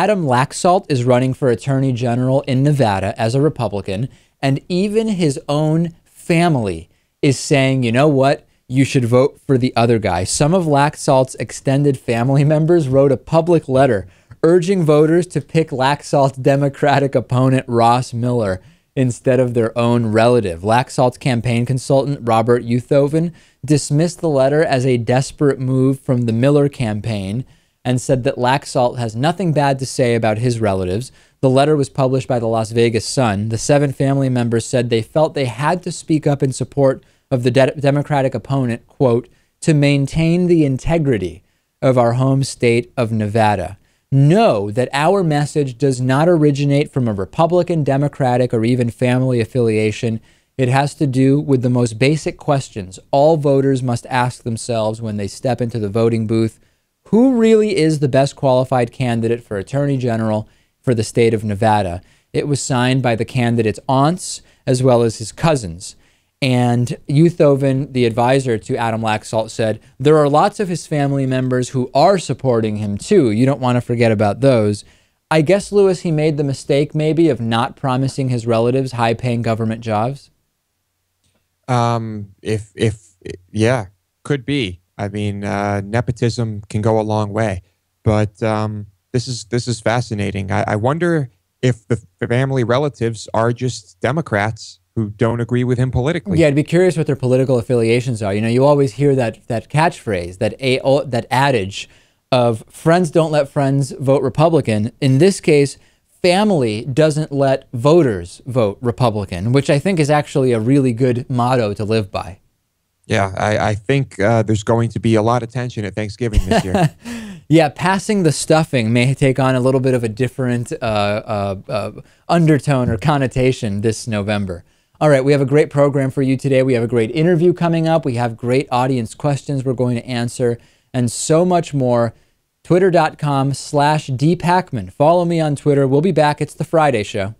Adam Laxalt is running for attorney general in Nevada as a Republican, and even his own family is saying, you know what? You should vote for the other guy. Some of Laxalt's extended family members wrote a public letter urging voters to pick Laxalt's Democratic opponent, Ross Miller, instead of their own relative. Laxalt's campaign consultant, Robert Yuthoven dismissed the letter as a desperate move from the Miller campaign and said that Laxalt has nothing bad to say about his relatives. The letter was published by the Las Vegas Sun. The seven family members said they felt they had to speak up in support of the de Democratic opponent, quote, to maintain the integrity of our home state of Nevada. Know that our message does not originate from a Republican, Democratic, or even family affiliation. It has to do with the most basic questions all voters must ask themselves when they step into the voting booth who really is the best qualified candidate for Attorney General for the state of Nevada. It was signed by the candidate's aunts as well as his cousins. And Youthoven, the advisor to Adam Laxalt, said, There are lots of his family members who are supporting him too. You don't want to forget about those. I guess, Lewis, he made the mistake maybe of not promising his relatives high paying government jobs. Um, if, if, yeah, could be. I mean, uh, nepotism can go a long way. But um, this is this is fascinating. I, I wonder if the family relatives are just Democrats who don't agree with him politically. Yeah, I'd be curious what their political affiliations are. You know, you always hear that that catchphrase, that a that adage of friends don't let friends vote Republican. In this case, family doesn't let voters vote Republican, which I think is actually a really good motto to live by. Yeah, I, I think uh, there's going to be a lot of tension at Thanksgiving this year. yeah, passing the stuffing may take on a little bit of a different uh, uh, uh, undertone or connotation this November. All right, we have a great program for you today. We have a great interview coming up. We have great audience questions we're going to answer and so much more. Twitter.com slash dpacman. Follow me on Twitter. We'll be back. It's the Friday show.